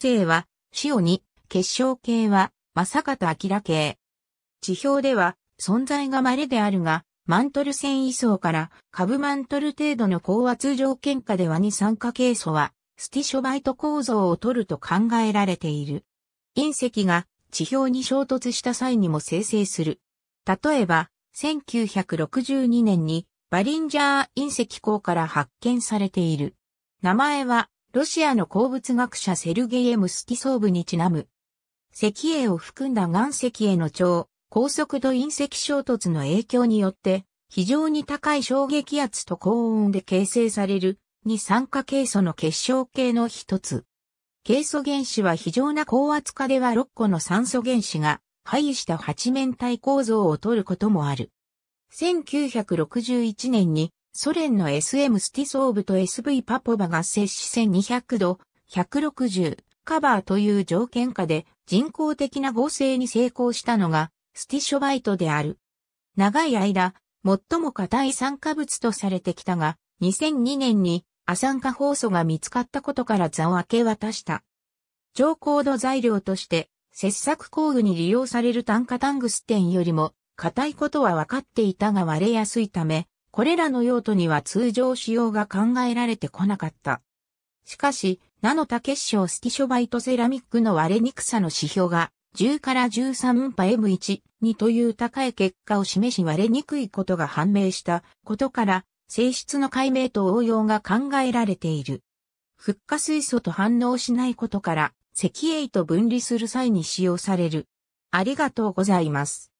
生は、塩に、結晶系は、正方明系。地表では、存在が稀であるが、マントル繊維層から株マントル程度の高圧条件下では二酸化ケイ素はスティショバイト構造を取ると考えられている。隕石が地表に衝突した際にも生成する。例えば、1962年にバリンジャー隕石港から発見されている。名前はロシアの鉱物学者セルゲイ・エムスティソーブにちなむ。石英を含んだ岩石への超高速度隕石衝突の影響によって、非常に高い衝撃圧と高温で形成される二酸化ケイ素の結晶系の一つ。ケイ素原子は非常な高圧化では6個の酸素原子が配した八面体構造を取ることもある。1961年にソ連の SM スティソーブと SV パポバが摂氏1200度、160カバーという条件下で人工的な合成に成功したのがスティショバイトである。長い間、最も硬い酸化物とされてきたが、2002年に亜酸化酵素が見つかったことから座を明け渡した。超高度材料として切削工具に利用される炭化タングステンよりも硬いことは分かっていたが割れやすいため、これらの用途には通常使用が考えられてこなかった。しかし、ナノタ結晶スティショバイトセラミックの割れにくさの指標が10から13運波 M1、2という高い結果を示し割れにくいことが判明したことから、性質の解明と応用が考えられている。フッ化水素と反応しないことから、石英と分離する際に使用される。ありがとうございます。